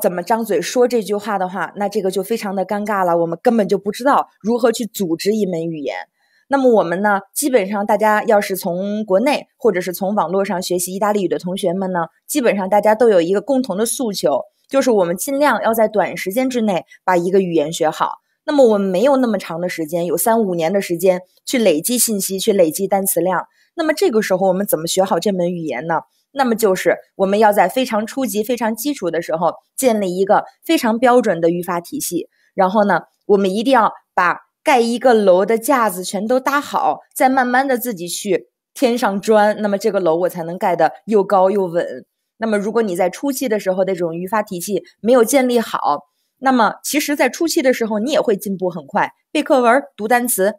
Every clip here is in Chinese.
怎么张嘴说这句话的话，那这个就非常的尴尬了。我们根本就不知道如何去组织一门语言。那么我们呢，基本上大家要是从国内或者是从网络上学习意大利语的同学们呢，基本上大家都有一个共同的诉求，就是我们尽量要在短时间之内把一个语言学好。那么我们没有那么长的时间，有三五年的时间去累积信息，去累积单词量。那么这个时候，我们怎么学好这门语言呢？那么就是我们要在非常初级、非常基础的时候建立一个非常标准的语法体系。然后呢，我们一定要把盖一个楼的架子全都搭好，再慢慢的自己去添上砖。那么这个楼我才能盖得又高又稳。那么如果你在初期的时候的这种语法体系没有建立好，那么其实，在初期的时候你也会进步很快。背课文、读单词，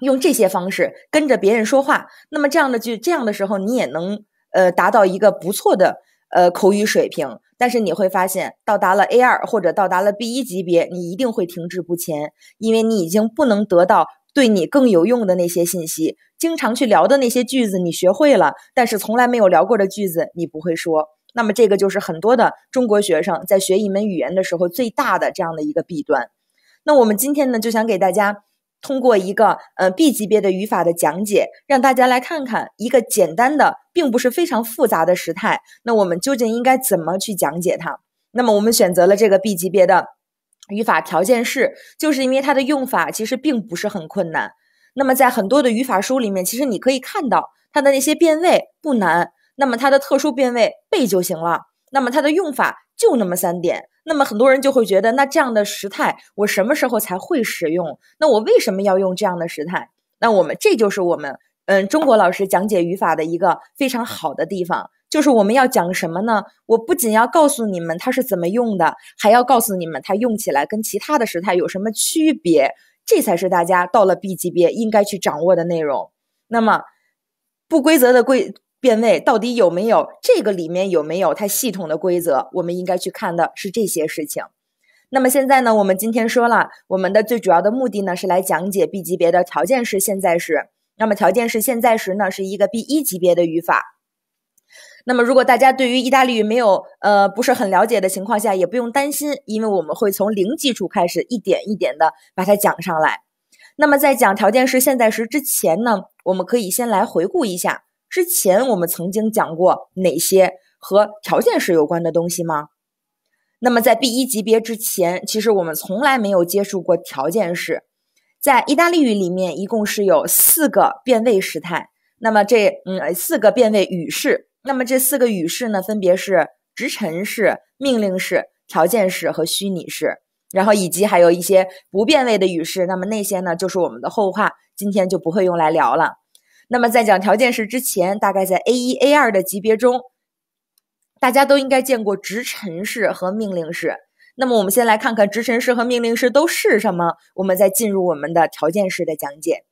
用这些方式跟着别人说话。那么这样的句这样的时候，你也能。呃，达到一个不错的呃口语水平，但是你会发现，到达了 A 二或者到达了 B 一级别，你一定会停滞不前，因为你已经不能得到对你更有用的那些信息。经常去聊的那些句子你学会了，但是从来没有聊过的句子你不会说。那么这个就是很多的中国学生在学一门语言的时候最大的这样的一个弊端。那我们今天呢，就想给大家。通过一个呃 B 级别的语法的讲解，让大家来看看一个简单的，并不是非常复杂的时态。那我们究竟应该怎么去讲解它？那么我们选择了这个 B 级别的语法条件式，就是因为它的用法其实并不是很困难。那么在很多的语法书里面，其实你可以看到它的那些变位不难，那么它的特殊变位背就行了。那么它的用法。就那么三点，那么很多人就会觉得，那这样的时态我什么时候才会使用？那我为什么要用这样的时态？那我们这就是我们，嗯，中国老师讲解语法的一个非常好的地方，就是我们要讲什么呢？我不仅要告诉你们它是怎么用的，还要告诉你们它用起来跟其他的时态有什么区别，这才是大家到了 B 级别应该去掌握的内容。那么，不规则的规。变位到底有没有？这个里面有没有它系统的规则？我们应该去看的是这些事情。那么现在呢，我们今天说了，我们的最主要的目的呢是来讲解 B 级别的条件式现在时。那么条件式现在时呢是一个 B 一级别的语法。那么如果大家对于意大利语没有呃不是很了解的情况下，也不用担心，因为我们会从零基础开始一点一点的把它讲上来。那么在讲条件式现在时之前呢，我们可以先来回顾一下。之前我们曾经讲过哪些和条件式有关的东西吗？那么在 B 一级别之前，其实我们从来没有接触过条件式。在意大利语里面，一共是有四个变位时态。那么这嗯四个变位语式，那么这四个语式呢，分别是直陈式、命令式、条件式和虚拟式，然后以及还有一些不变位的语式。那么那些呢，就是我们的后话，今天就不会用来聊了。那么，在讲条件式之前，大概在 A 一、A 二的级别中，大家都应该见过直陈式和命令式。那么，我们先来看看直陈式和命令式都是什么，我们再进入我们的条件式的讲解。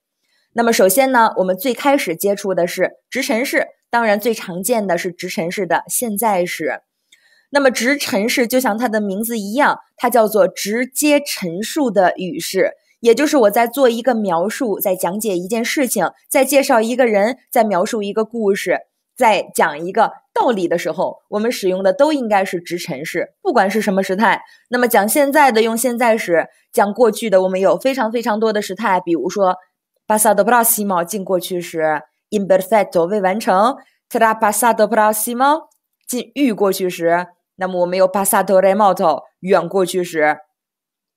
那么，首先呢，我们最开始接触的是直陈式，当然最常见的是直陈式的现在式。那么，直陈式就像它的名字一样，它叫做直接陈述的语式。也就是我在做一个描述，在讲解一件事情，在介绍一个人，在描述一个故事，在讲一个道理的时候，我们使用的都应该是直陈式，不管是什么时态。那么讲现在的用现在时，讲过去的我们有非常非常多的时态，比如说 pasado p o s i m o 进过去时 imperfecto 未完成，trapa pasado p a s i m o 进遇过去时，那么我们有 p a s a t o r e m o t o 远过去时。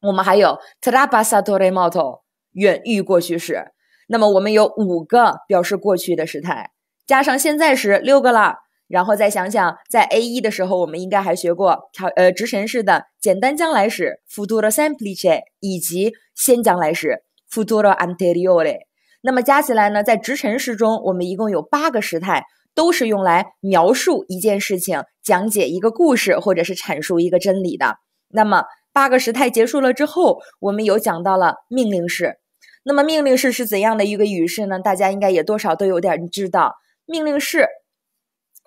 我们还有 t r a b a s a t o r e m o t o 远遇过去式，那么我们有五个表示过去的时态，加上现在时六个了。然后再想想，在 A 一的时候，我们应该还学过条呃直陈式的简单将来时 futuro semplice 以及先将来时 futuro anteriore。那么加起来呢，在直陈式中，我们一共有八个时态，都是用来描述一件事情、讲解一个故事或者是阐述一个真理的。那么。八个时态结束了之后，我们有讲到了命令式。那么命令式是怎样的一个语式呢？大家应该也多少都有点知道。命令式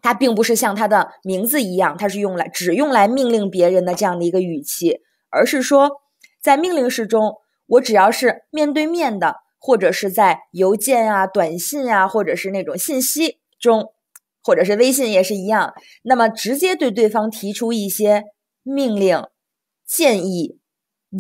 它并不是像它的名字一样，它是用来只用来命令别人的这样的一个语气，而是说在命令式中，我只要是面对面的，或者是在邮件啊、短信啊，或者是那种信息中，或者是微信也是一样，那么直接对对方提出一些命令。建议、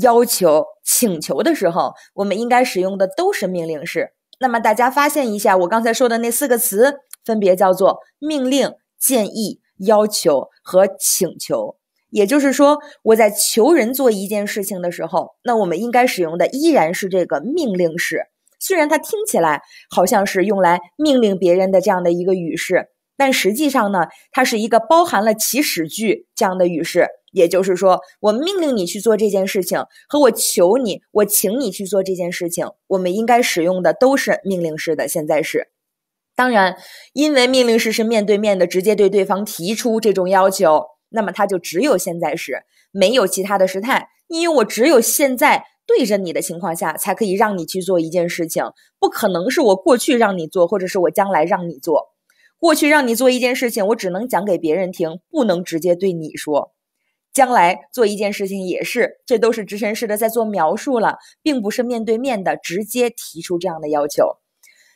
要求、请求的时候，我们应该使用的都是命令式。那么大家发现一下，我刚才说的那四个词，分别叫做命令、建议、要求和请求。也就是说，我在求人做一件事情的时候，那我们应该使用的依然是这个命令式，虽然它听起来好像是用来命令别人的这样的一个语式。但实际上呢，它是一个包含了祈使句这样的语式，也就是说，我命令你去做这件事情，和我求你，我请你去做这件事情，我们应该使用的都是命令式的现在时。当然，因为命令式是面对面的，直接对对方提出这种要求，那么它就只有现在时，没有其他的时态，因为我只有现在对着你的情况下才可以让你去做一件事情，不可能是我过去让你做，或者是我将来让你做。过去让你做一件事情，我只能讲给别人听，不能直接对你说。将来做一件事情也是，这都是直陈式的在做描述了，并不是面对面的直接提出这样的要求。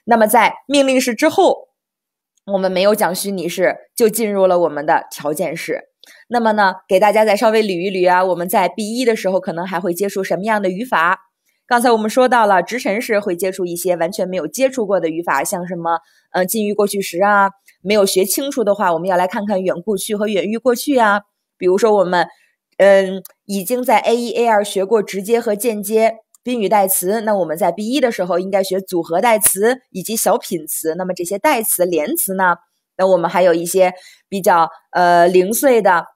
那么在命令式之后，我们没有讲虚拟式，就进入了我们的条件式。那么呢，给大家再稍微捋一捋啊，我们在 B 一的时候可能还会接触什么样的语法？刚才我们说到了直陈式会接触一些完全没有接触过的语法，像什么？呃近于过去时啊，没有学清楚的话，我们要来看看远过去和远义过去啊。比如说，我们嗯已经在 A 一、A 二学过直接和间接宾语代词，那我们在 B 一的时候应该学组合代词以及小品词。那么这些代词、连词呢？那我们还有一些比较呃零碎的，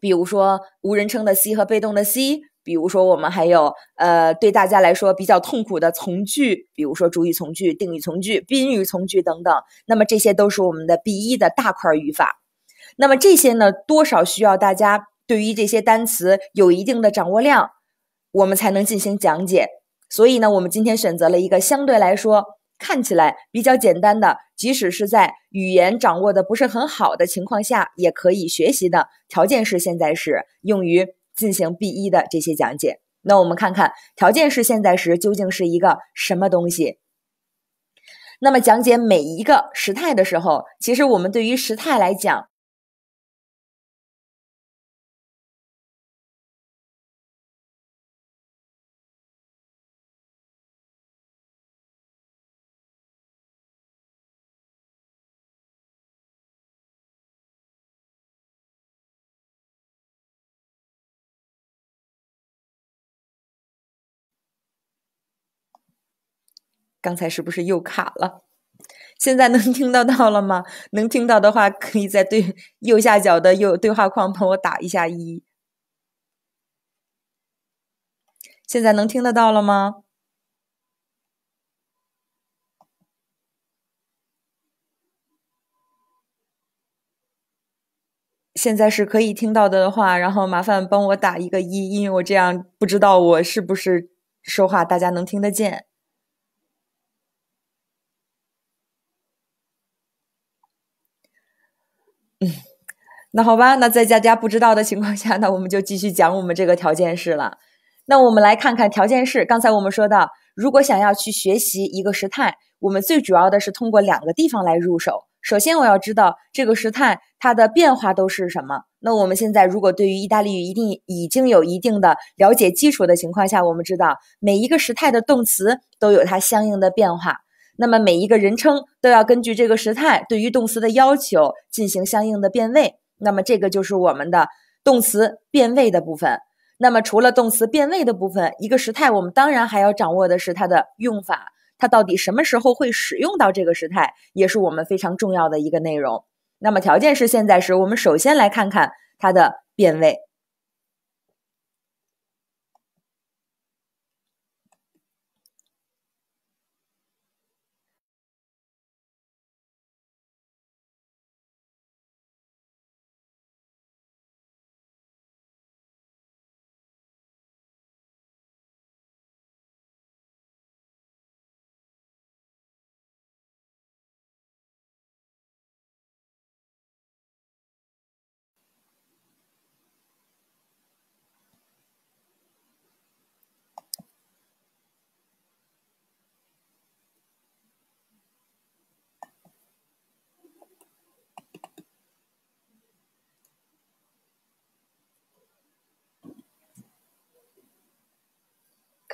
比如说无人称的 C 和被动的 C。比如说，我们还有，呃，对大家来说比较痛苦的从句，比如说主语从句、定语从句、宾语从句等等。那么这些都是我们的 B 一的大块语法。那么这些呢，多少需要大家对于这些单词有一定的掌握量，我们才能进行讲解。所以呢，我们今天选择了一个相对来说看起来比较简单的，即使是在语言掌握的不是很好的情况下也可以学习的。条件是现在是用于。进行 B 一的这些讲解，那我们看看条件是现在时究竟是一个什么东西。那么讲解每一个时态的时候，其实我们对于时态来讲。刚才是不是又卡了？现在能听得到了吗？能听到的话，可以在对右下角的右对话框帮我打一下一。现在能听得到了吗？现在是可以听到的的话，然后麻烦帮我打一个一，因为我这样不知道我是不是说话大家能听得见。那好吧，那在大家不知道的情况下，那我们就继续讲我们这个条件式了。那我们来看看条件式。刚才我们说到，如果想要去学习一个时态，我们最主要的是通过两个地方来入手。首先，我要知道这个时态它的变化都是什么。那我们现在如果对于意大利语一定已经有一定的了解基础的情况下，我们知道每一个时态的动词都有它相应的变化。那么每一个人称都要根据这个时态对于动词的要求进行相应的变位。那么这个就是我们的动词变位的部分。那么除了动词变位的部分，一个时态我们当然还要掌握的是它的用法，它到底什么时候会使用到这个时态，也是我们非常重要的一个内容。那么条件是现在时，我们首先来看看它的变位。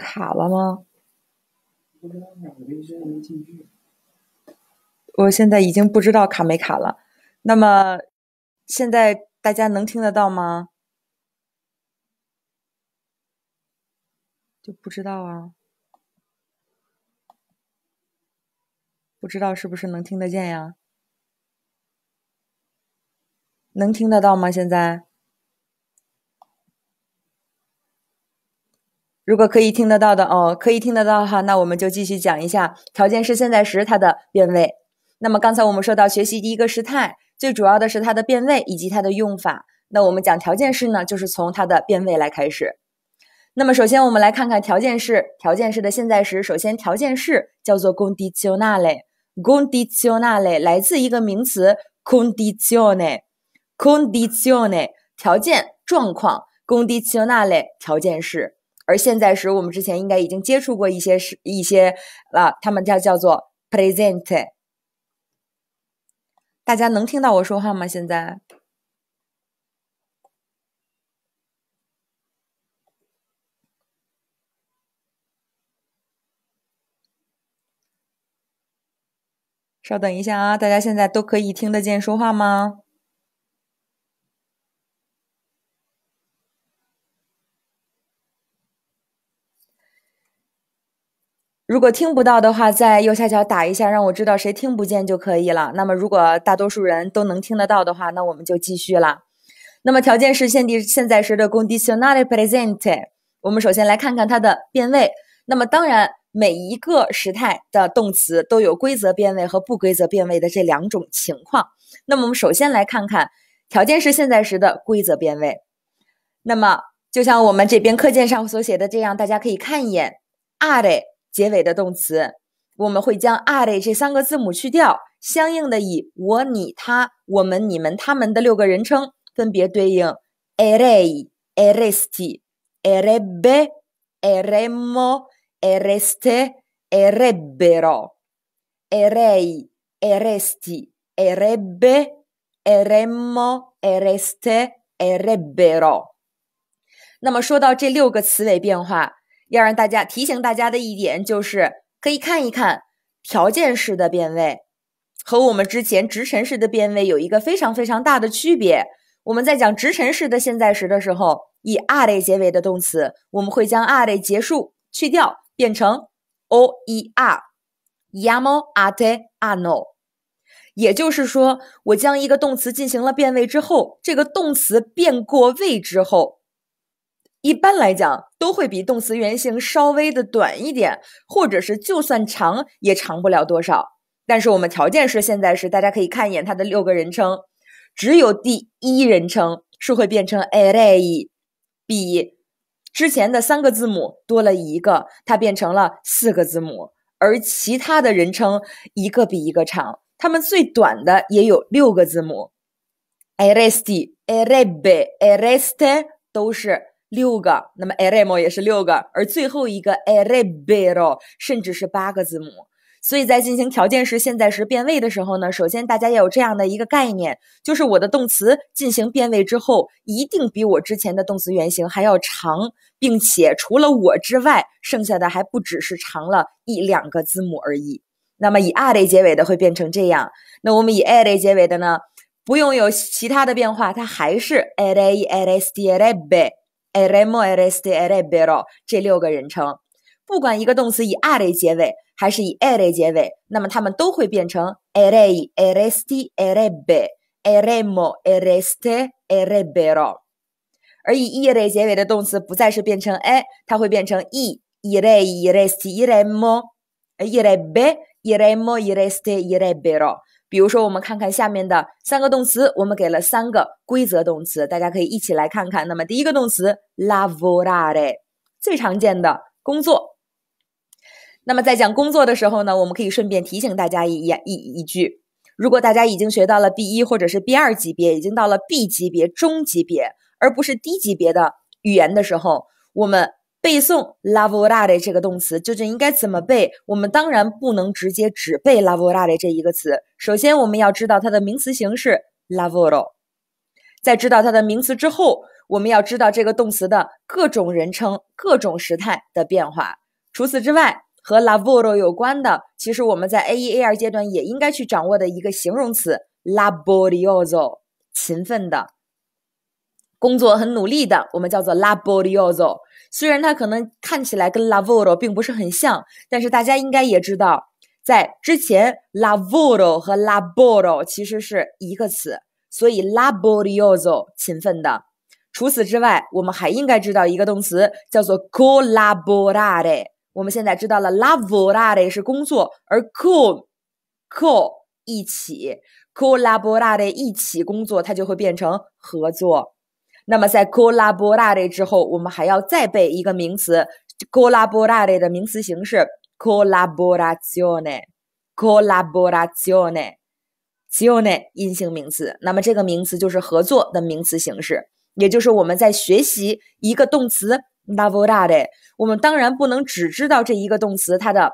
卡了吗？我现在已经不知道卡没卡了。那么，现在大家能听得到吗？就不知道啊，不知道是不是能听得见呀？能听得到吗？现在？如果可以听得到的哦，可以听得到哈，那我们就继续讲一下条件式现在时它的变位。那么刚才我们说到学习第一个时态，最主要的是它的变位以及它的用法。那我们讲条件式呢，就是从它的变位来开始。那么首先我们来看看条件式，条件式的现在时。首先条件式叫做 condizionale，condizionale 来自一个名词 condizione，condizione 条件状况，condizionale 条件式。而现在，时，我们之前应该已经接触过一些是，一些了，他们叫叫做 present。大家能听到我说话吗？现在？稍等一下啊，大家现在都可以听得见说话吗？如果听不到的话，在右下角打一下，让我知道谁听不见就可以了。那么，如果大多数人都能听得到的话，那我们就继续了。那么，条件是现地现在时的 o n i a present。我们首先来看看它的变位。那么，当然，每一个时态的动词都有规则变位和不规则变位的这两种情况。那么，我们首先来看看条件是现在时的规则变位。那么，就像我们这边课件上所写的这样，大家可以看一眼 are。结尾的动词，我们会将 are 这三个字母去掉，相应的以我、你、他、我们、你们、他们的六个人称分别对应 erei, resti, ebbe, erremo, reste, ebbero。erei, resti, ebbe, erremo, reste, ebbero。那么说到这六个词尾变化。要让大家提醒大家的一点就是，可以看一看条件式的变位和我们之前直陈式的变位有一个非常非常大的区别。我们在讲直陈式的现在时的时候，以 -ate 结尾的动词，我们会将 -ate 结束去掉，变成 -o-e-r。iamo ate a n o 也就是说，我将一个动词进行了变位之后，这个动词变过位之后。一般来讲，都会比动词原形稍微的短一点，或者是就算长也长不了多少。但是我们条件是现在时，大家可以看一眼它的六个人称，只有第一人称是会变成 eri，比之前的三个字母多了一个，它变成了四个字母，而其他的人称一个比一个长，它们最短的也有六个字母，erest、erebe、ereste 都是。六个，那么 r m o 也是六个，而最后一个 eribero 甚至是八个字母。所以在进行条件式、现在时变位的时候呢，首先大家要有这样的一个概念，就是我的动词进行变位之后，一定比我之前的动词原型还要长，并且除了我之外，剩下的还不只是长了一两个字母而已。那么以 a r a 结尾的会变成这样，那我们以 e r a 结尾的呢，不用有其他的变化，它还是 erai eras di e r e b ere mo ereste erebeo 这六个人称，不管一个动词以 r 结尾还是以 e 结尾，那么它们都会变成 ere ereste erebe eremo ereste erebero。而以 e r e 结尾的动词不再是变成 e，它会变成 e ere i ereste eremo erebe eremo ereste erebero。比如说，我们看看下面的三个动词，我们给了三个规则动词，大家可以一起来看看。那么第一个动词 lavorare，最常见的工作。那么在讲工作的时候呢，我们可以顺便提醒大家一言一一句：如果大家已经学到了 B 一或者是 B 二级别，已经到了 B 级别中级别，而不是低级别的语言的时候，我们。背诵 “lavorare” 这个动词究竟应该怎么背？我们当然不能直接只背 “lavorare” 这一个词。首先，我们要知道它的名词形式 “lavoro”。在知道它的名词之后，我们要知道这个动词的各种人称、各种时态的变化。除此之外，和 “lavoro” 有关的，其实我们在 A 一、A 二阶段也应该去掌握的一个形容词 l a b o r i o s o 勤奋的，工作很努力的，我们叫做 l a b o r i o s o 虽然它可能看起来跟 lavoro 并不是很像，但是大家应该也知道，在之前 lavoro 和 lavoro 其实是一个词，所以 laborioso 勤奋的。除此之外，我们还应该知道一个动词叫做 collaborare。我们现在知道了 lavorare 是工作，而 c o c o 一起，collaborare 一起工作，它就会变成合作。那么，在 collaborate 之后，我们还要再背一个名词，collaborate 的名词形式 collaboration，collaboration，tione e 阴性名词。那么这个名词就是合作的名词形式，也就是我们在学习一个动词 collaborate，我们当然不能只知道这一个动词它的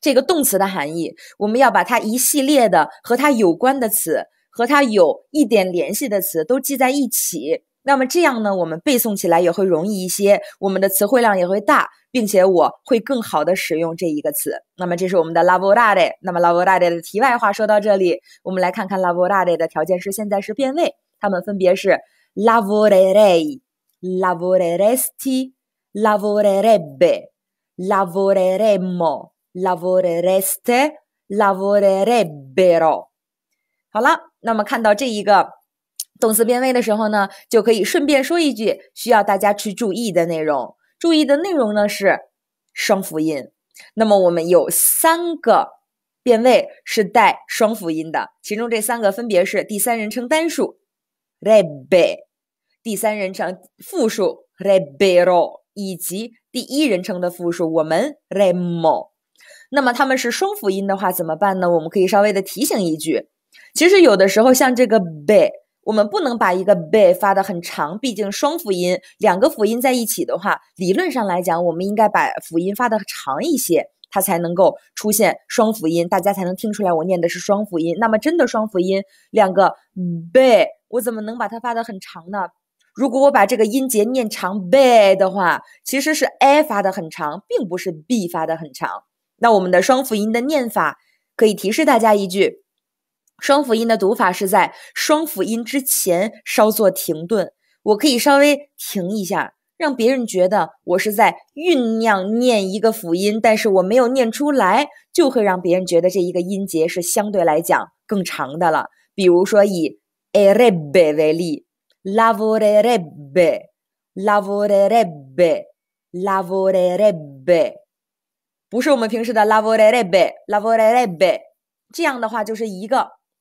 这个动词的含义，我们要把它一系列的和它有关的词和它有一点联系的词都记在一起。那么这样呢，我们背诵起来也会容易一些，我们的词汇量也会大，并且我会更好的使用这一个词。那么这是我们的 lavorare。那么 lavorare 的题外话说到这里，我们来看看 lavorare 的条件式，现在是变位，它们分别是 lavorerei, lavoreresti, lavorerebbe, lavoreremmo, lavorereste, lavorerebbero。好了，那么看到这一个。动词变位的时候呢，就可以顺便说一句需要大家去注意的内容。注意的内容呢是双辅音。那么我们有三个变位是带双辅音的，其中这三个分别是第三人称单数 rebe，第三人称复数 rebero，以及第一人称的复数我们 remo。那么他们是双辅音的话怎么办呢？我们可以稍微的提醒一句，其实有的时候像这个 be。我们不能把一个 b 发的很长，毕竟双辅音，两个辅音在一起的话，理论上来讲，我们应该把辅音发的长一些，它才能够出现双辅音，大家才能听出来我念的是双辅音。那么真的双辅音，两个 b，我怎么能把它发的很长呢？如果我把这个音节念长 b 的话，其实是 a 发的很长，并不是 b 发的很长。那我们的双辅音的念法，可以提示大家一句。双辅音的读法是在双辅音之前稍作停顿，我可以稍微停一下，让别人觉得我是在酝酿念一个辅音，但是我没有念出来，就会让别人觉得这一个音节是相对来讲更长的了。比如说，以 e r e b b e 为例，lavorerebbe。l lavorerebbe lavorerebbe lavorerebbe，不是我们平时的 lavorerebbe lavorerebbe，这样的话就是一个。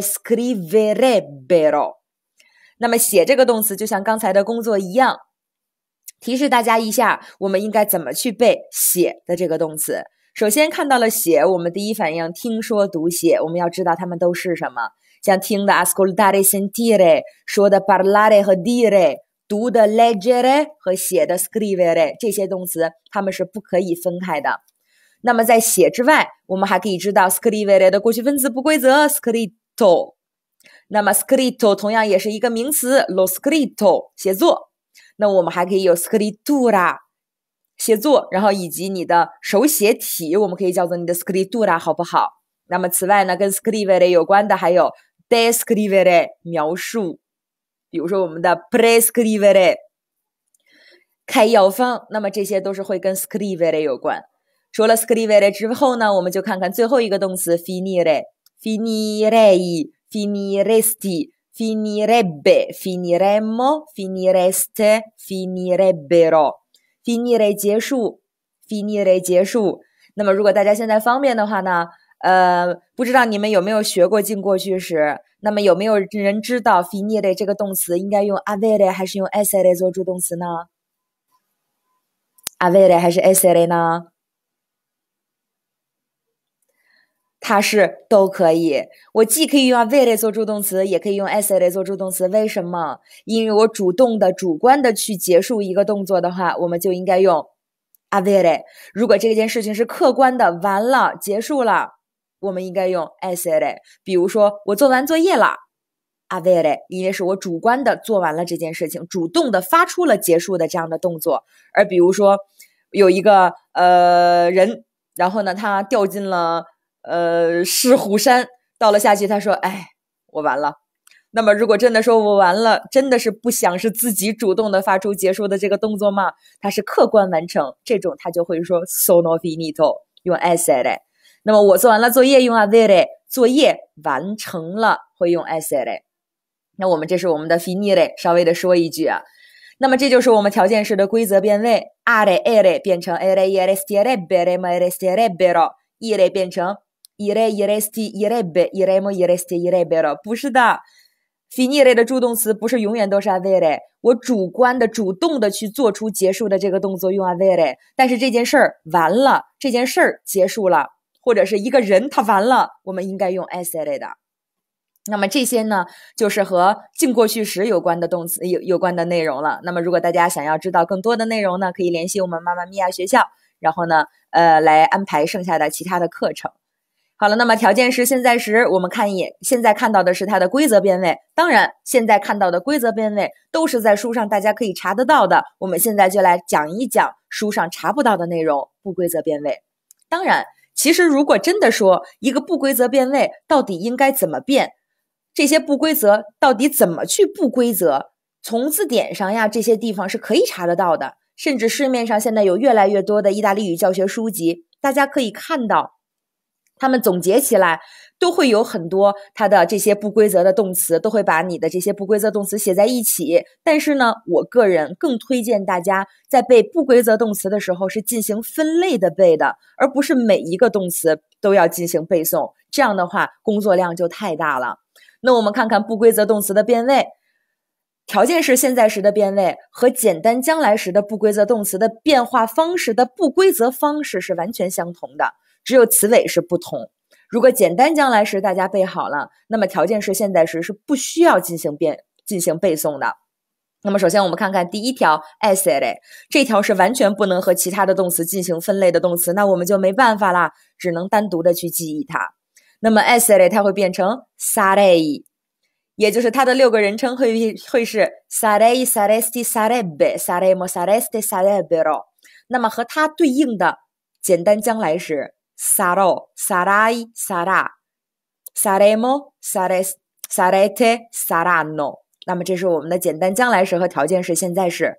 scrivere，bero。那么写这个动词就像刚才的工作一样，提示大家一下，我们应该怎么去背写的这个动词。首先看到了写，我们第一反应听说读写，我们要知道它们都是什么。像听的 ascoltare，sentire，说的 parlare 和 dire，读的 leggere 和写的 scrivere，这些动词它们是不可以分开的。那么在写之外，我们还可以知道 scrivere 的过去分词不规则 scriv。to，那么 scritto 同样也是一个名词，lo scritto 写作。那我们还可以有 s c r i t u r a 写作，然后以及你的手写体，我们可以叫做你的 s c r i t u r a 好不好？那么此外呢，跟 scrivere 有关的还有 descrivere 描述，比如说我们的 prescrivere 开药方。那么这些都是会跟 scrivere 有关。除了 scrivere 之后呢，我们就看看最后一个动词 finire。finirei, finiresti, finirebbe, finiremmo, finireste, finirebbero. finire 结束，finire 结束。那么如果大家现在方便的话呢？呃，不知道你们有没有学过进过去时？那么有没有人知道 finire 这个动词应该用 avere 还是用 essere 做助动词呢？avere 还是 essere 呢？它是都可以，我既可以用 very 做助动词，也可以用 is 类做助动词。为什么？因为我主动的、主观的去结束一个动作的话，我们就应该用 a v e y 如果这件事情是客观的，完了结束了，我们应该用 is 类。比如说，我做完作业了 a v e y 因为是我主观的做完了这件事情，主动的发出了结束的这样的动作。而比如说，有一个呃人，然后呢，他掉进了。呃，狮虎山到了下去，他说，哎，我完了。那么如果真的说我完了，真的是不想是自己主动的发出结束的这个动作吗？他是客观完成，这种他就会说，so no finito 用 Selle。那么我做完了作业用啊，very 作业完成了会用 Selle。那我们这是我们的 finire，稍微的说一句啊，那么这就是我们条件式的规则变位，are，area 变成 area rest e r e a v e r y my rest e r e a v e r o elet 变成。伊来伊来斯蒂伊来呗伊来么伊来斯蒂伊来呗了，不是的 f i n i r 的助动词不是永远都是 a v e r d 我主观的、主动的去做出结束的这个动作用 a v e r d 但是这件事儿完了，这件事儿结束了，或者是一个人他完了，我们应该用 a s e r d 的。那么这些呢，就是和近过去时有关的动词有有关的内容了。那么如果大家想要知道更多的内容呢，可以联系我们妈妈咪呀学校，然后呢，呃，来安排剩下的其他的课程。好了，那么条件是现在时，我们看一眼，现在看到的是它的规则变位。当然，现在看到的规则变位都是在书上大家可以查得到的。我们现在就来讲一讲书上查不到的内容——不规则变位。当然，其实如果真的说一个不规则变位到底应该怎么变，这些不规则到底怎么去不规则，从字典上呀这些地方是可以查得到的。甚至市面上现在有越来越多的意大利语教学书籍，大家可以看到。他们总结起来都会有很多它的这些不规则的动词，都会把你的这些不规则动词写在一起。但是呢，我个人更推荐大家在背不规则动词的时候是进行分类的背的，而不是每一个动词都要进行背诵。这样的话，工作量就太大了。那我们看看不规则动词的变位，条件是现在时的变位和简单将来时的不规则动词的变化方式的不规则方式是完全相同的。只有词尾是不同。如果简单将来时大家背好了，那么条件式现在时是不需要进行变、进行背诵的。那么首先我们看看第一条 e s s e r e 这条是完全不能和其他的动词进行分类的动词，那我们就没办法啦，只能单独的去记忆它。那么 e s s e r e 它会变成 sarei，也就是它的六个人称会会是 sarei、saresti、sarebbe、saremo、saresti、sarebbero。那么和它对应的简单将来时。sarò, sarai, sarà, saremo, sare, sarete, saranno。那么这是我们的简单将来时和条件时、现在时，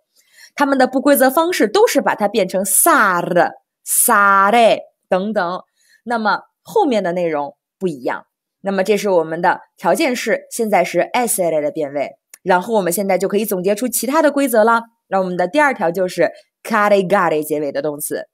他们的不规则方式都是把它变成 sare, sare 等等。那么后面的内容不一样。那么这是我们的条件式现在时 s a r 的变位。然后我们现在就可以总结出其他的规则了。那我们的第二条就是 cari, gari 结尾的动词。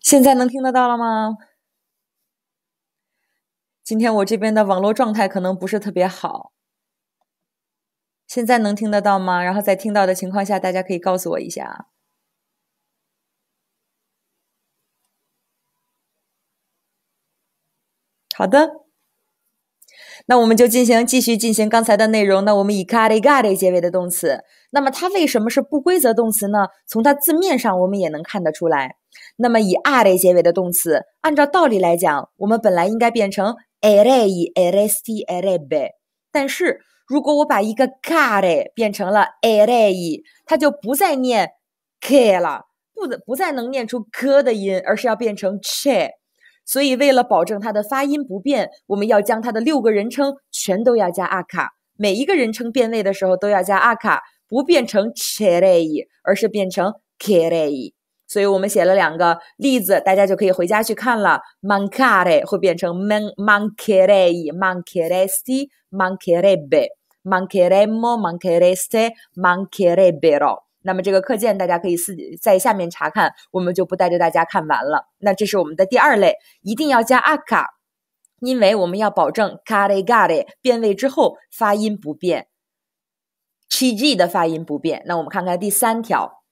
现在能听得到了吗？今天我这边的网络状态可能不是特别好。现在能听得到吗？然后在听到的情况下，大家可以告诉我一下。好的，那我们就进行继续进行刚才的内容。那我们以 “gade a 结尾的动词。那么它为什么是不规则动词呢？从它字面上我们也能看得出来。那么以 a r 的结尾的动词，按照道理来讲，我们本来应该变成 er y er 四 er e 但是如果我把一个 c r 的变成了 er y 它就不再念 k 了，不不再能念出 k 的音，而是要变成 ch。所以为了保证它的发音不变，我们要将它的六个人称全都要加阿卡，每一个人称变位的时候都要加阿卡。不变成 cherei，而是变成 carei，所以我们写了两个例子，大家就可以回家去看了。mancare 变成 m a n c a r e i m a n c a r e s t i m a n c a r e b b e m a n c h e r e m o manchereste，mancherebbero。那么这个课件大家可以私在下面查看，我们就不带着大家看完了。那这是我们的第二类，一定要加 aca，因为我们要保证 c a r r i c a r e y 变位之后发音不变。七 g 的发音不变。那我们看看第三条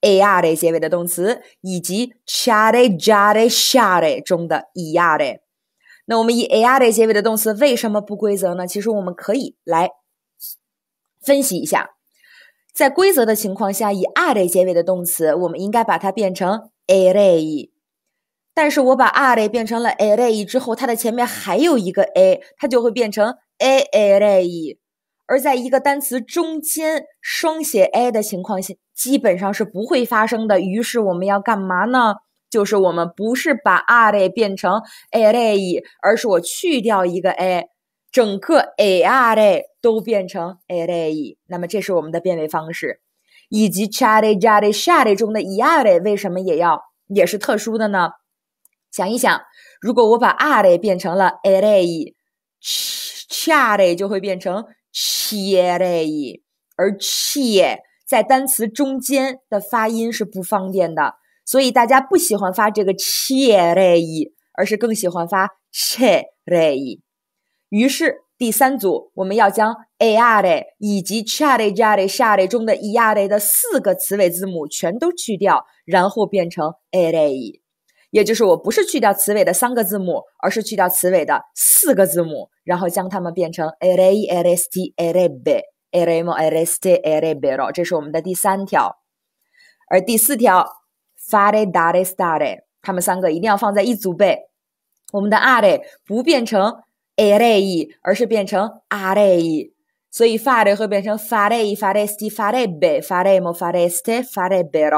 a r 结尾的动词，以及 c h a r e y j a r l y s h o r t y 中的 er a 那我们以 a r 结尾的动词为什么不规则呢？其实我们可以来分析一下，在规则的情况下，以 a r 结尾的动词，我们应该把它变成 ere。但是我把 a r 变成了 a r e 之后，它的前面还有一个 a，它就会变成 a r e 而在一个单词中间双写 a 的情况下，基本上是不会发生的。于是我们要干嘛呢？就是我们不是把 a r a 变成 a r a y 而是我去掉一个 a，整个 a r a y 都变成 a r a y 那么这是我们的变位方式，以及 chari、jari、shari 中的 yari 为什么也要也是特殊的呢？想一想，如果我把 a r a y 变成了 a r a y c h a r e 就会变成。c h e e r y 而 cheer 在单词中间的发音是不方便的，所以大家不喜欢发这个 c h e e r y 而是更喜欢发 cherry。于是第三组，我们要将 a r e y 以及 c h a r r y jelly、s h a r r y 中的 e r e y 的四个词尾字母全都去掉，然后变成 e r e y 也就是我不是去掉词尾的三个字母，而是去掉词尾的四个字母，然后将它们变成 a r e i l s t a r e b a r e m o l s t a r e b o。这是我们的第三条。而第四条，f a d e d a d e s t a d e，它们三个一定要放在一组背。我们的 a r e 不变成 a r e y 而是变成 a r e y 所以 f a d e 会变成 f a d e y f a d e s t f a d e b f a d e m o f a d e s t f a d e b y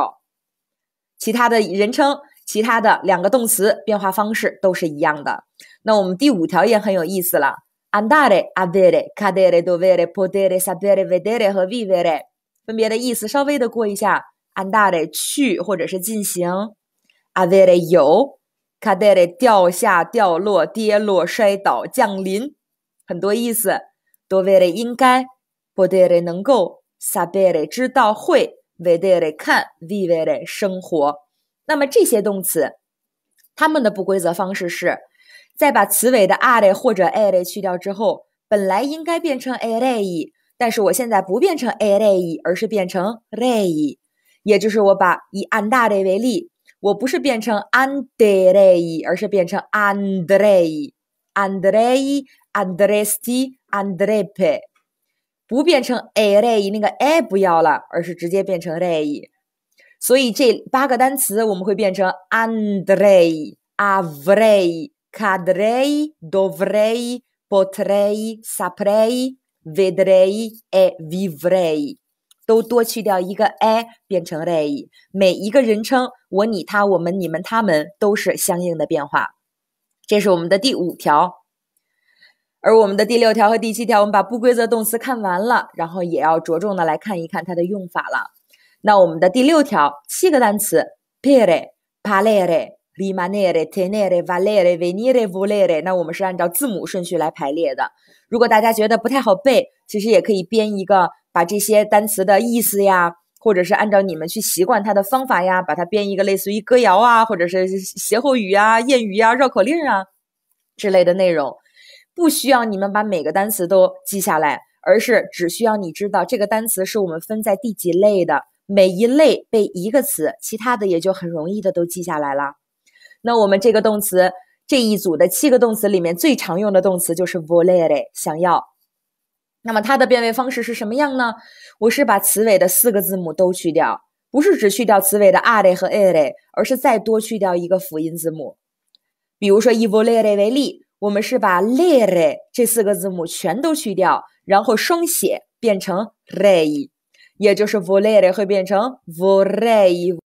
其他的人称。其他的两个动词变化方式都是一样的。那我们第五条也很有意思了：andare、avere、cadere、dovere、potere、sapere、vedere 和 vivere，分别的意思稍微的过一下：andare 去或者是进行；avere 有；cadere 掉下、掉落、跌落、摔倒、降临，很多意思；dovere 应该；potere 能够；sapere 知道、会；vedere 看；vivere 生活。那么这些动词，它们的不规则方式是，在把词尾的 r 的或者 e 的去掉之后，本来应该变成 a 的，但是我现在不变成 a 的，而是变成 r e 也就是我把以 andr e 为例，我不是变成 andre 的，而是变成 andre andre andresti andrepe，不变成 a 的，那个 a 不要了，而是直接变成 r e 所以这八个单词我们会变成 andrei, avrei, cadrei, dovrei, potrei, saprei, vedrei, e vivrei，都多去掉一个 a，变成 rei。每一个人称我、你、他、我们、你们、他们都是相应的变化。这是我们的第五条。而我们的第六条和第七条，我们把不规则动词看完了，然后也要着重的来看一看它的用法了。那我们的第六条七个单词：per、pale、rimane、tener、e vale、venir、volere。那我们是按照字母顺序来排列的。如果大家觉得不太好背，其实也可以编一个，把这些单词的意思呀，或者是按照你们去习惯它的方法呀，把它编一个类似于歌谣啊，或者是歇后语啊、谚语啊、绕口令啊之类的内容。不需要你们把每个单词都记下来，而是只需要你知道这个单词是我们分在第几类的。每一类背一个词，其他的也就很容易的都记下来了。那我们这个动词这一组的七个动词里面最常用的动词就是 volere 想要。那么它的变位方式是什么样呢？我是把词尾的四个字母都去掉，不是只去掉词尾的 a r e 和 e，而是再多去掉一个辅音字母。比如说以 volere 为例，我们是把 le 的这四个字母全都去掉，然后双写变成 re。也就是 voler 会变成 venir。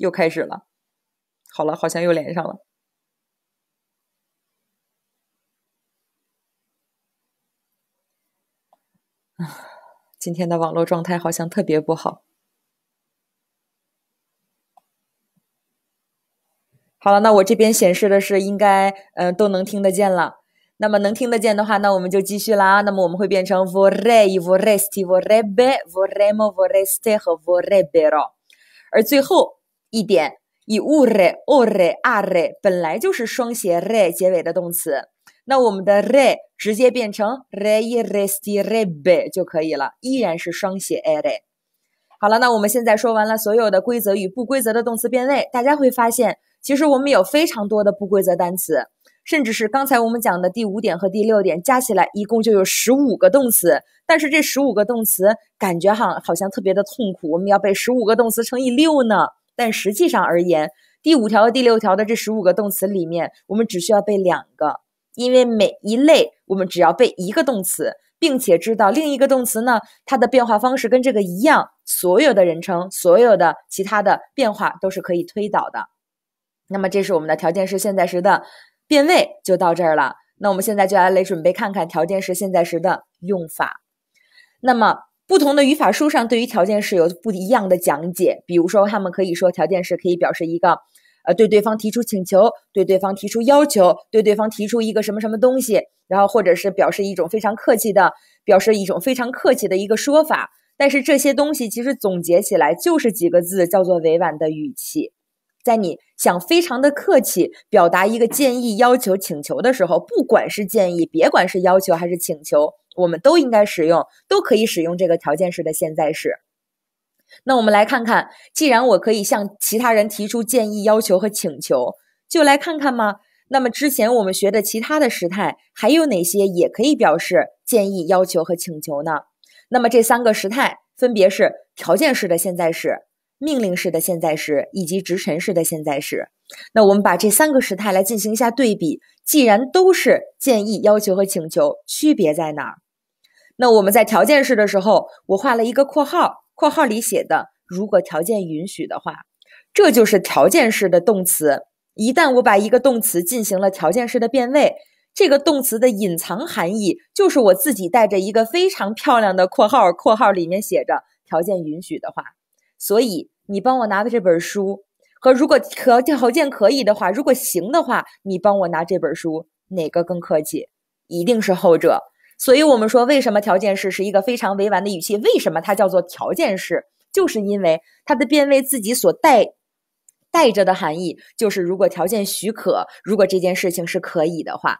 又开始了，好了，好像又连上了。啊，今天的网络状态好像特别不好。好了，那我这边显示的是应该，嗯，都能听得见了。那么能听得见的话，那我们就继续啦。那么我们会变成 vorrei, vorresti, vorrebbe, vorremo, voreste 和 vorrebbero，而最后。一点以 ure 乌 r a 瑞、r e 本来就是双写 re 结尾的动词，那我们的 re 直接变成 re r e s 伊 i rebe 就可以了，依然是双写 are。好了，那我们现在说完了所有的规则与不规则的动词变位，大家会发现，其实我们有非常多的不规则单词，甚至是刚才我们讲的第五点和第六点加起来一共就有十五个动词。但是这十五个动词感觉哈好像特别的痛苦，我们要背十五个动词乘以六呢。但实际上而言，第五条和第六条的这十五个动词里面，我们只需要背两个，因为每一类我们只要背一个动词，并且知道另一个动词呢，它的变化方式跟这个一样，所有的人称，所有的其他的变化都是可以推导的。那么，这是我们的条件式现在时的变位就到这儿了。那我们现在就来准备看看条件式现在时的用法。那么，不同的语法书上对于条件式有不一样的讲解，比如说他们可以说条件式可以表示一个，呃，对对方提出请求，对对方提出要求，对对方提出一个什么什么东西，然后或者是表示一种非常客气的，表示一种非常客气的一个说法。但是这些东西其实总结起来就是几个字，叫做委婉的语气。在你想非常的客气，表达一个建议、要求、请求的时候，不管是建议，别管是要求还是请求。我们都应该使用，都可以使用这个条件式的现在式。那我们来看看，既然我可以向其他人提出建议、要求和请求，就来看看嘛。那么之前我们学的其他的时态，还有哪些也可以表示建议、要求和请求呢？那么这三个时态分别是条件式的现在式。命令式的现在时以及直陈式的现在时，那我们把这三个时态来进行一下对比。既然都是建议、要求和请求，区别在哪儿？那我们在条件式的时候，我画了一个括号，括号里写的“如果条件允许的话”，这就是条件式的动词。一旦我把一个动词进行了条件式的变位，这个动词的隐藏含义就是我自己带着一个非常漂亮的括号，括号里面写着“条件允许的话”，所以。你帮我拿的这本书和如果可条件可以的话，如果行的话，你帮我拿这本书，哪个更客气？一定是后者。所以，我们说为什么条件式是一个非常委婉的语气？为什么它叫做条件式？就是因为它的变为自己所带带着的含义，就是如果条件许可，如果这件事情是可以的话，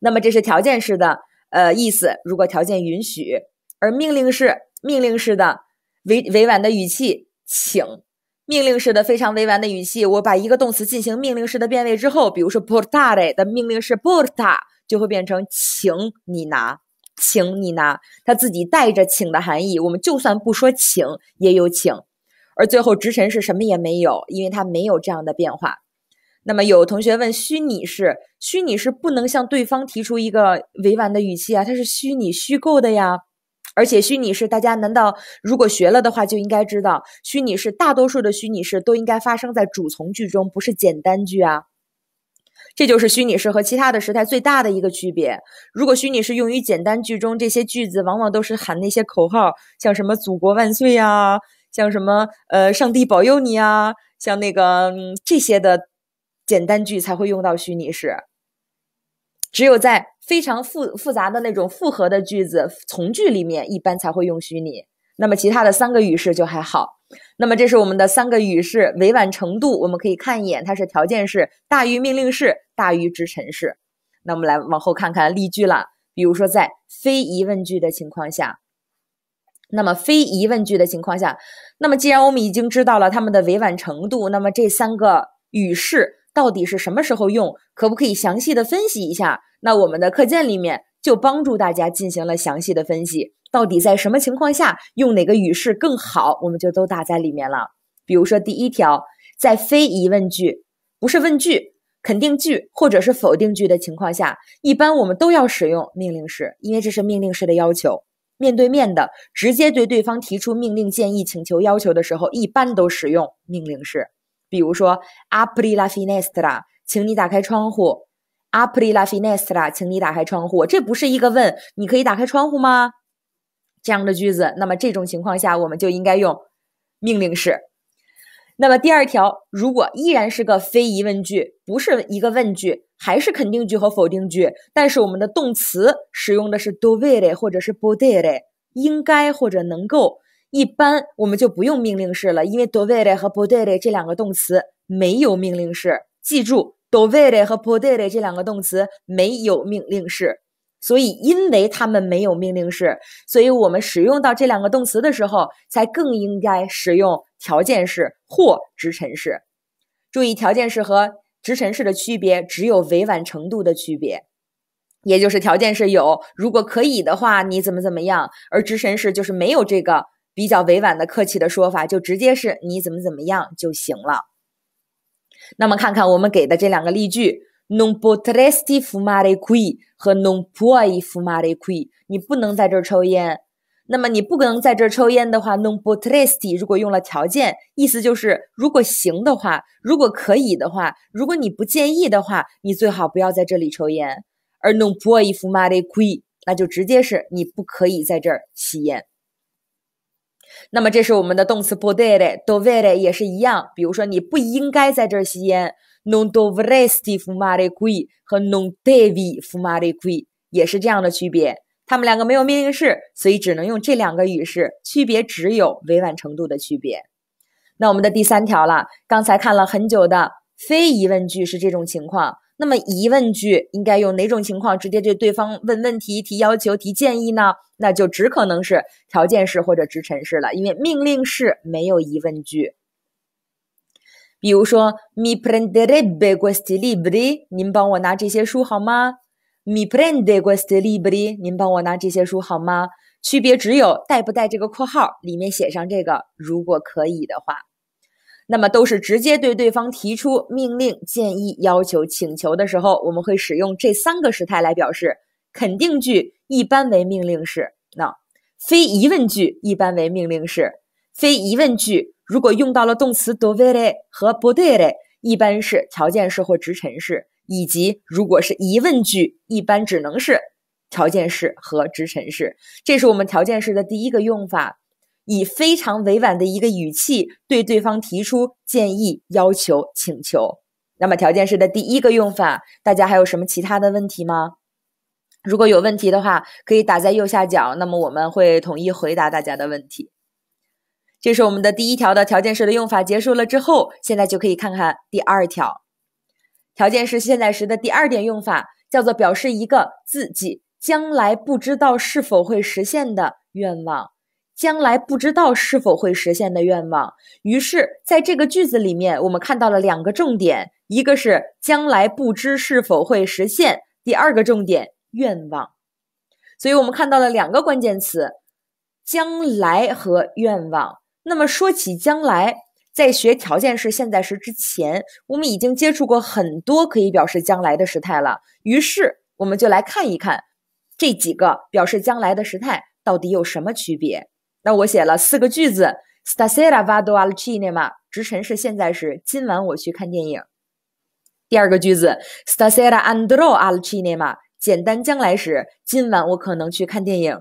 那么这是条件式的呃意思。如果条件允许，而命令式命令式的委委婉的语气。请，命令式的非常委婉的语气，我把一个动词进行命令式的变位之后，比如说 p o r t a r e 的命令式 p r t a 就会变成请你拿，请你拿，它自己带着请的含义。我们就算不说请，也有请。而最后直陈是什么也没有，因为它没有这样的变化。那么有同学问，虚拟式，虚拟式不能向对方提出一个委婉的语气啊，它是虚拟虚构的呀。而且虚拟式，大家难道如果学了的话，就应该知道虚拟式大多数的虚拟式都应该发生在主从句中，不是简单句啊。这就是虚拟式和其他的时态最大的一个区别。如果虚拟式用于简单句中，这些句子往往都是喊那些口号，像什么“祖国万岁”呀，像什么“呃，上帝保佑你”啊，像那个这些的简单句才会用到虚拟式。只有在非常复复杂的那种复合的句子从句里面，一般才会用虚拟。那么其他的三个语式就还好。那么这是我们的三个语式，委婉程度我们可以看一眼，它是条件式大于命令式大于直陈式。那我们来往后看看例句了。比如说在非疑问句的情况下，那么非疑问句的情况下，那么既然我们已经知道了它们的委婉程度，那么这三个语式。到底是什么时候用？可不可以详细的分析一下？那我们的课件里面就帮助大家进行了详细的分析，到底在什么情况下用哪个语式更好，我们就都打在里面了。比如说第一条，在非疑问句、不是问句、肯定句或者是否定句的情况下，一般我们都要使用命令式，因为这是命令式的要求。面对面的直接对对方提出命令、建议、请求、要求的时候，一般都使用命令式。比如说，Apri la finestra，请你打开窗户。Apri la finestra，请你打开窗户。这不是一个问，你可以打开窗户吗？这样的句子，那么这种情况下，我们就应该用命令式。那么第二条，如果依然是个非疑问句，不是一个问句，还是肯定句和否定句，但是我们的动词使用的是 d o v r e 或者是 p o d r e r 应该或者能够。一般我们就不用命令式了，因为 dovere 和 p o d e r e 这两个动词没有命令式。记住，dovere 和 p o d e r e 这两个动词没有命令式，所以因为它们没有命令式，所以我们使用到这两个动词的时候，才更应该使用条件式或直陈式。注意条件式和直陈式的区别，只有委婉程度的区别，也就是条件式有，如果可以的话，你怎么怎么样，而直陈式就是没有这个。比较委婉的、客气的说法，就直接是你怎么怎么样就行了。那么，看看我们给的这两个例句：non potresti fumare qui 和 non puoi fumare qui。你不能在这儿抽烟。那么，你不能在这儿抽烟的话，non potresti 如果用了条件，意思就是如果行的话，如果可以的话，如果你不建议的话，你最好不要在这里抽烟。而 non puoi fumare qui 那就直接是你不可以在这儿吸烟。那么，这是我们的动词不得的，都不得也是一样。比如说，你不应该在这儿吸烟。Non dovresti fumare qui 和 non devi fumare qui 也是这样的区别。他们两个没有命令式，所以只能用这两个语式，区别只有委婉程度的区别。那我们的第三条了，刚才看了很久的非疑问句是这种情况。那么疑问句应该用哪种情况直接对对方问问题、提要求、提建议呢？那就只可能是条件式或者直陈式了，因为命令式没有疑问句。比如说，mi prende questi libri，您帮我拿这些书好吗？mi prende questi libri，您帮我拿这些书好吗？区别只有带不带这个括号，里面写上这个，如果可以的话。那么都是直接对对方提出命令、建议、要求、请求的时候，我们会使用这三个时态来表示。肯定句一般为命令式，那非疑问句一般为命令式。非疑问句如果用到了动词 dovere 和 b o d e r e 一般是条件式或直陈式。以及如果是疑问句，一般只能是条件式和直陈式。这是我们条件式的第一个用法。以非常委婉的一个语气对对方提出建议、要求、请求。那么条件式的第一个用法，大家还有什么其他的问题吗？如果有问题的话，可以打在右下角，那么我们会统一回答大家的问题。这是我们的第一条的条件式的用法结束了之后，现在就可以看看第二条，条件是现在时的第二点用法，叫做表示一个自己将来不知道是否会实现的愿望。将来不知道是否会实现的愿望，于是，在这个句子里面，我们看到了两个重点：一个是将来不知是否会实现，第二个重点愿望。所以我们看到了两个关键词：将来和愿望。那么说起将来，在学条件式现在时之前，我们已经接触过很多可以表示将来的时态了。于是，我们就来看一看这几个表示将来的时态到底有什么区别。那我写了四个句子：stasera vado al cinema，直陈是现在时，今晚我去看电影。第二个句子：stasera a n d r o al cinema，简单将来时，今晚我可能去看电影。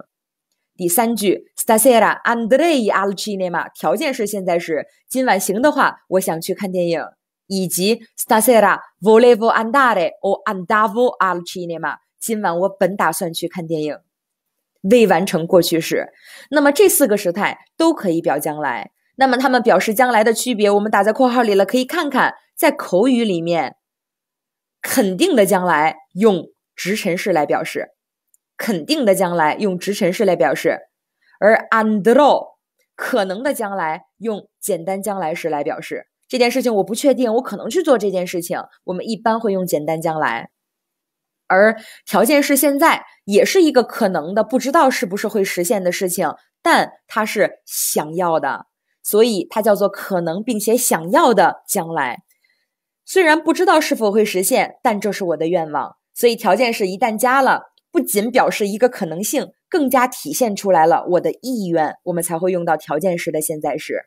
第三句：stasera andrei al cinema，条件是现在时，今晚行的话，我想去看电影。以及：stasera volevo andare o andavo al cinema，今晚我本打算去看电影。未完成过去式，那么这四个时态都可以表将来。那么它们表示将来的区别，我们打在括号里了，可以看看在口语里面，肯定的将来用直陈式来表示，肯定的将来用直陈式来表示，而 andro 可能的将来用简单将来时来表示。这件事情我不确定，我可能去做这件事情，我们一般会用简单将来。而条件是现在，也是一个可能的，不知道是不是会实现的事情，但它是想要的，所以它叫做可能并且想要的将来。虽然不知道是否会实现，但这是我的愿望。所以条件是一旦加了，不仅表示一个可能性，更加体现出来了我的意愿，我们才会用到条件式的现在时。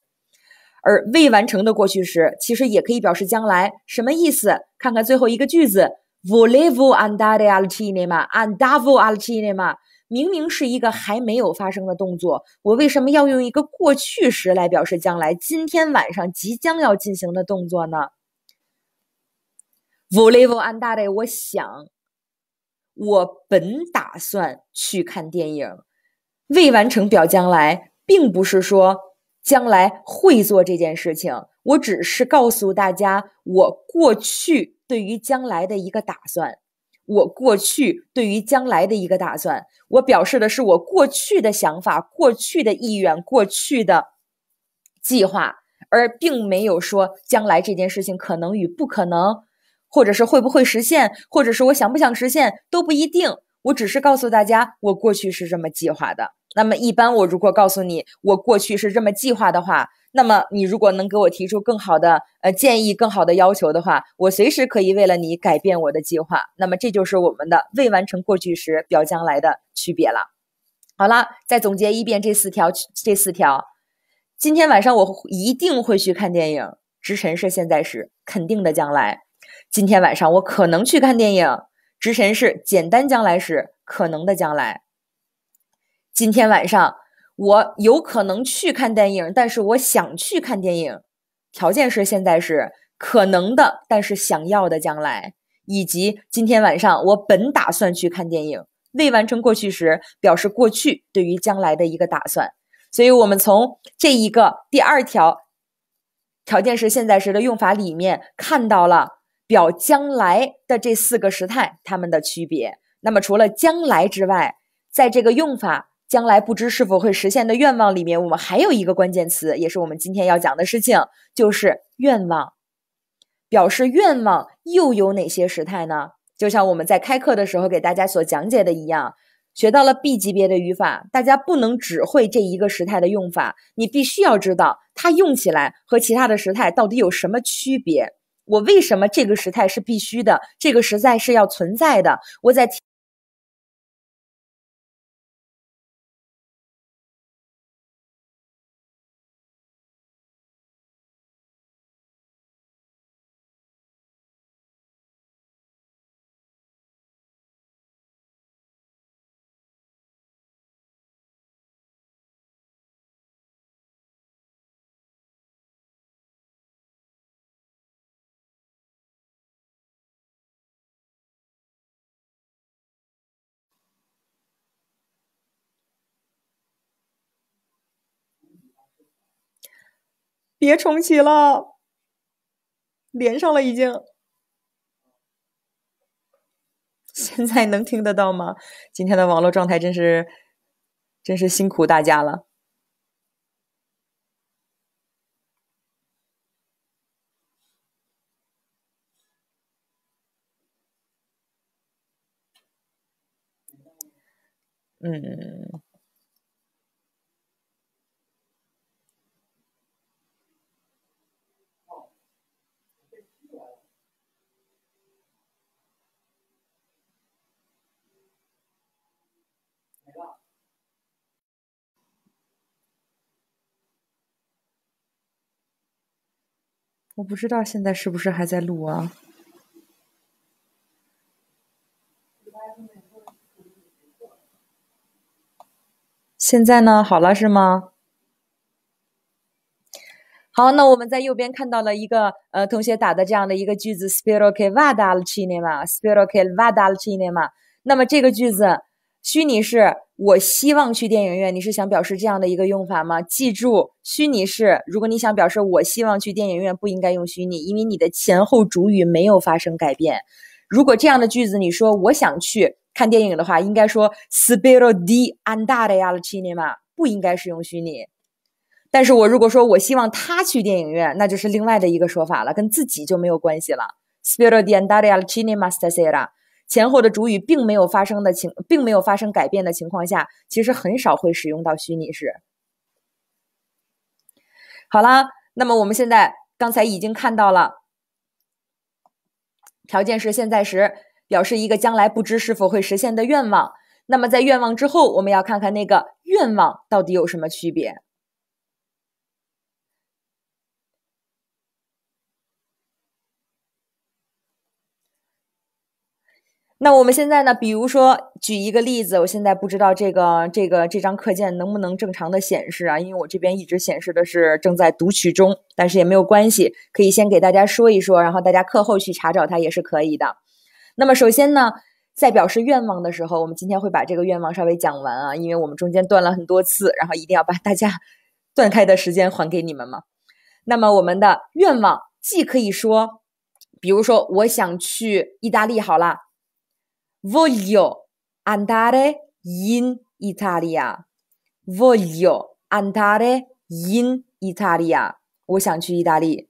而未完成的过去时其实也可以表示将来，什么意思？看看最后一个句子。v o l v o a a r a la t i e n a a n d a o a la t i e n a 明明是一个还没有发生的动作，我为什么要用一个过去时来表示将来？今天晚上即将要进行的动作呢 v o l v e v o a t e n d a 我想，我本打算去看电影。未完成表将来，并不是说将来会做这件事情，我只是告诉大家，我过去。对于将来的一个打算，我过去对于将来的一个打算，我表示的是我过去的想法、过去的意愿、过去的计划，而并没有说将来这件事情可能与不可能，或者是会不会实现，或者是我想不想实现都不一定。我只是告诉大家，我过去是这么计划的。那么一般我如果告诉你我过去是这么计划的话。那么，你如果能给我提出更好的呃建议、更好的要求的话，我随时可以为了你改变我的计划。那么，这就是我们的未完成过去时表将来的区别了。好了，再总结一遍这四条，这四条。今天晚上我一定会去看电影，直陈是现在时，肯定的将来。今天晚上我可能去看电影，直陈是简单将来时，可能的将来。今天晚上。我有可能去看电影，但是我想去看电影，条件是现在是可能的，但是想要的将来，以及今天晚上我本打算去看电影，未完成过去时表示过去对于将来的一个打算。所以，我们从这一个第二条条件是现在时的用法里面看到了表将来的这四个时态它们的区别。那么，除了将来之外，在这个用法。将来不知是否会实现的愿望里面，我们还有一个关键词，也是我们今天要讲的事情，就是愿望。表示愿望又有哪些时态呢？就像我们在开课的时候给大家所讲解的一样，学到了 B 级别的语法，大家不能只会这一个时态的用法，你必须要知道它用起来和其他的时态到底有什么区别。我为什么这个时态是必须的？这个时在是要存在的。我在。别重启了，连上了已经。现在能听得到吗？今天的网络状态真是，真是辛苦大家了。嗯。我不知道现在是不是还在录啊？现在呢？好了是吗？好，那我们在右边看到了一个呃同学打的这样的一个句子 s p i r o k vadal c i n e m a s p i r o k vadal cinema。那么这个句子虚拟式。我希望去电影院，你是想表示这样的一个用法吗？记住，虚拟式。如果你想表示我希望去电影院，不应该用虚拟，因为你的前后主语没有发生改变。如果这样的句子，你说我想去看电影的话，应该说 Spero di andare al cinema，不应该使用虚拟。但是我如果说我希望他去电影院，那就是另外的一个说法了，跟自己就没有关系了。Spero di andare al cinema stasera。前后的主语并没有发生的情，并没有发生改变的情况下，其实很少会使用到虚拟式。好啦，那么我们现在刚才已经看到了，条件是现在时表示一个将来不知是否会实现的愿望。那么在愿望之后，我们要看看那个愿望到底有什么区别。那我们现在呢？比如说举一个例子，我现在不知道这个这个这张课件能不能正常的显示啊？因为我这边一直显示的是正在读取中，但是也没有关系，可以先给大家说一说，然后大家课后去查找它也是可以的。那么首先呢，在表示愿望的时候，我们今天会把这个愿望稍微讲完啊，因为我们中间断了很多次，然后一定要把大家 断开的时间还给你们嘛。那么我们的愿望既可以说，比如说我想去意大利，好了。Voglio andare in Italia. Voglio andare in Italia. 我想去意大利。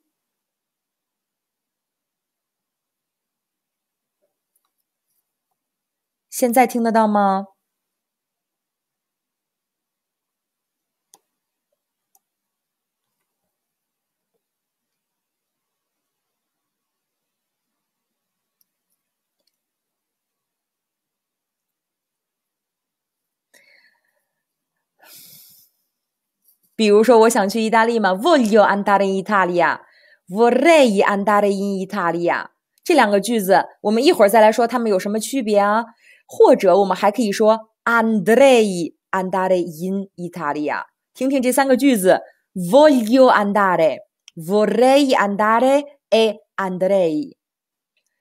现在听得到吗？比如说，我想去意大利嘛，Voglio andare in i t a l i a v o r e i andare in Italia。这两个句子，我们一会儿再来说它们有什么区别啊？或者我们还可以说 Andrei andare in Italia。听听这三个句子，Voglio a n d a r e v o r e i andare，e Andrei。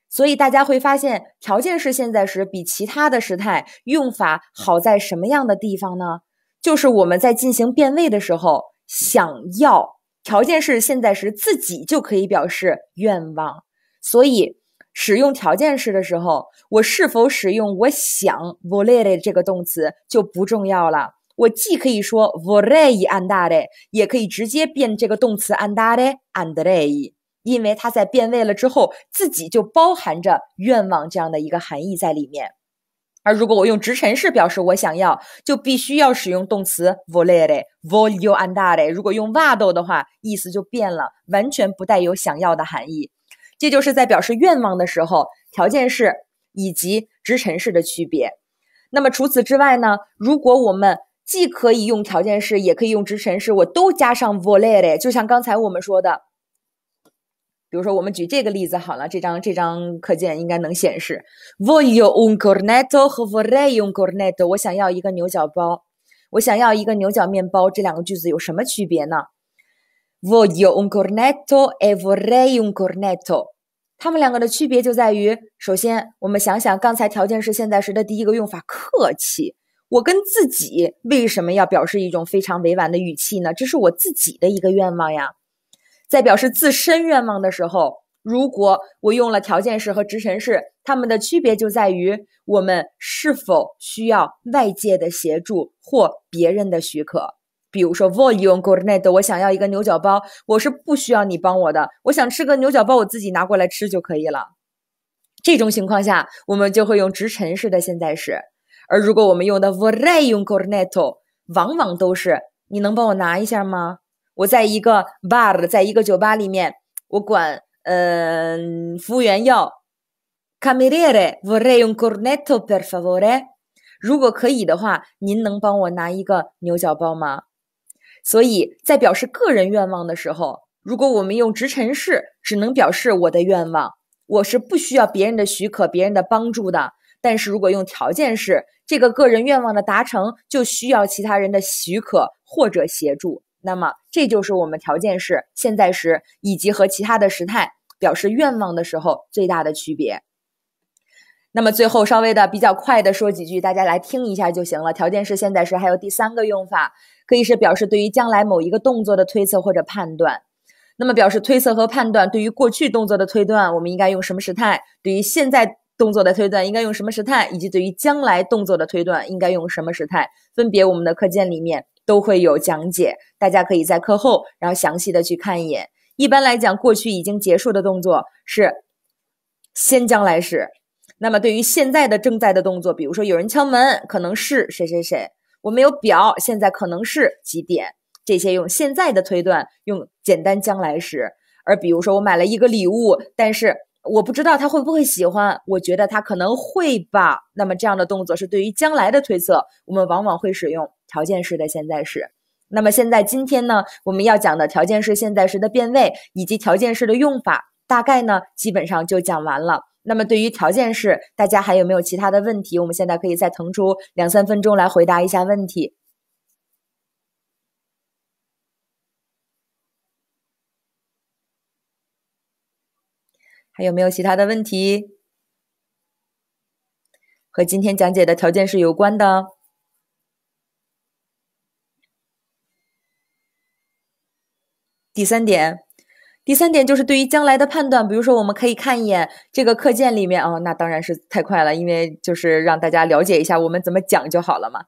所以大家会发现，条件式现在时比其他的时态用法好在什么样的地方呢？就是我们在进行变位的时候，想要条件式现在时自己就可以表示愿望，所以使用条件式的时候，我是否使用我想 volere 这个动词就不重要了。我既可以说 volere andare，也可以直接变这个动词 andare a n d r e 因为它在变位了之后，自己就包含着愿望这样的一个含义在里面。而如果我用直陈式表示我想要，就必须要使用动词 volere，v o l e o andare。如果用 vado 的话，意思就变了，完全不带有想要的含义。这就是在表示愿望的时候，条件式以及直陈式的区别。那么除此之外呢？如果我们既可以用条件式，也可以用直陈式，我都加上 volere，就像刚才我们说的。比如说，我们举这个例子好了，这张这张课件应该能显示。Voglio un cornetto 和 vorrei un cornetto，我想要一个牛角包，我想要一个牛角面包，这两个句子有什么区别呢？Voglio un cornetto e vorrei un cornetto，它们两个的区别就在于，首先，我们想想刚才条件是现在时的第一个用法，客气，我跟自己为什么要表示一种非常委婉的语气呢？这是我自己的一个愿望呀。在表示自身愿望的时候，如果我用了条件式和直陈式，它们的区别就在于我们是否需要外界的协助或别人的许可。比如说，vorrei o r n e t o 我想要一个牛角包，我是不需要你帮我的，我想吃个牛角包，我自己拿过来吃就可以了。这种情况下，我们就会用直陈式的现在时。而如果我们用的 vorrei n cornetto，往往都是你能帮我拿一下吗？我在一个 bar 在一个酒吧里面，我管嗯服务员要，如果可以的话，您能帮我拿一个牛角包吗？所以在表示个人愿望的时候，如果我们用直陈式，只能表示我的愿望，我是不需要别人的许可、别人的帮助的；但是如果用条件式，这个个人愿望的达成就需要其他人的许可或者协助。那么，这就是我们条件式现在时以及和其他的时态表示愿望的时候最大的区别。那么最后稍微的比较快的说几句，大家来听一下就行了。条件式现在时还有第三个用法，可以是表示对于将来某一个动作的推测或者判断。那么表示推测和判断，对于过去动作的推断，我们应该用什么时态？对于现在动作的推断，应该用什么时态？以及对于将来动作的推断，应该用什么时态？分别我们的课件里面。都会有讲解，大家可以在课后，然后详细的去看一眼。一般来讲，过去已经结束的动作是先将来时。那么对于现在的正在的动作，比如说有人敲门，可能是谁谁谁。我没有表，现在可能是几点？这些用现在的推断，用简单将来时。而比如说我买了一个礼物，但是我不知道他会不会喜欢，我觉得他可能会吧。那么这样的动作是对于将来的推测，我们往往会使用。条件式的现在时，那么现在今天呢，我们要讲的条件式现在时的变位以及条件式的用法，大概呢基本上就讲完了。那么对于条件式，大家还有没有其他的问题？我们现在可以再腾出两三分钟来回答一下问题。还有没有其他的问题？和今天讲解的条件式有关的？第三点，第三点就是对于将来的判断，比如说我们可以看一眼这个课件里面啊，那当然是太快了，因为就是让大家了解一下我们怎么讲就好了嘛。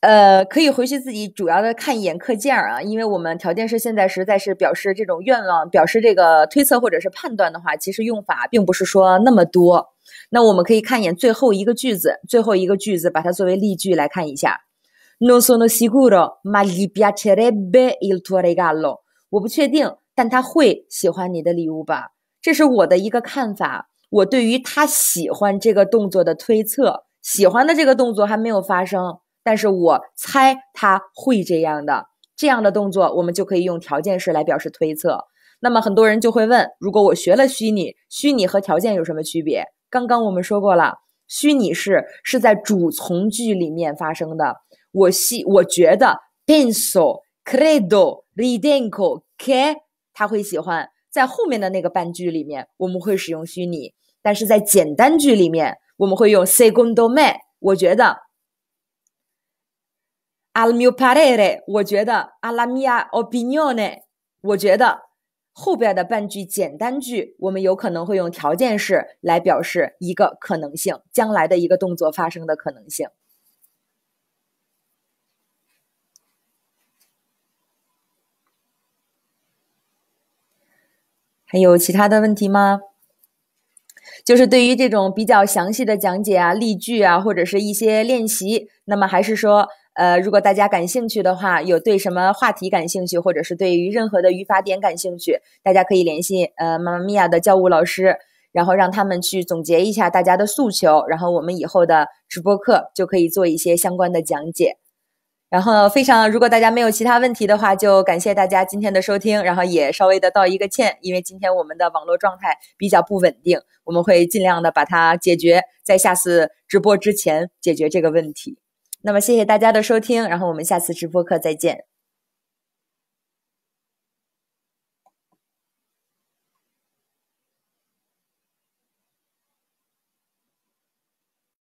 呃，可以回去自己主要的看一眼课件啊，因为我们条件是现在实在是表示这种愿望、表示这个推测或者是判断的话，其实用法并不是说那么多。那我们可以看一眼最后一个句子，最后一个句子把它作为例句来看一下。Non sono sicuro, ma li piacerebbe il tuo regalo。我不确定，但他会喜欢你的礼物吧？这是我的一个看法，我对于他喜欢这个动作的推测。喜欢的这个动作还没有发生，但是我猜他会这样的。这样的动作我们就可以用条件式来表示推测。那么很多人就会问：如果我学了虚拟，虚拟和条件有什么区别？刚刚我们说过了，虚拟式是在主从句里面发生的。我希我觉得 pencil, c r a d o r i d e n k o k，他会喜欢在后面的那个半句里面，我们会使用虚拟；但是在简单句里面，我们会用 s e g o n d o me。我觉得，al mio padre，我觉得，al m i a opinione，我觉得后边的半句简单句，我们有可能会用条件式来表示一个可能性，将来的一个动作发生的可能性。还有其他的问题吗？就是对于这种比较详细的讲解啊、例句啊，或者是一些练习，那么还是说，呃，如果大家感兴趣的话，有对什么话题感兴趣，或者是对于任何的语法点感兴趣，大家可以联系呃妈妈咪呀的教务老师，然后让他们去总结一下大家的诉求，然后我们以后的直播课就可以做一些相关的讲解。然后非常，如果大家没有其他问题的话，就感谢大家今天的收听。然后也稍微的道一个歉，因为今天我们的网络状态比较不稳定，我们会尽量的把它解决，在下次直播之前解决这个问题。那么谢谢大家的收听，然后我们下次直播课再见。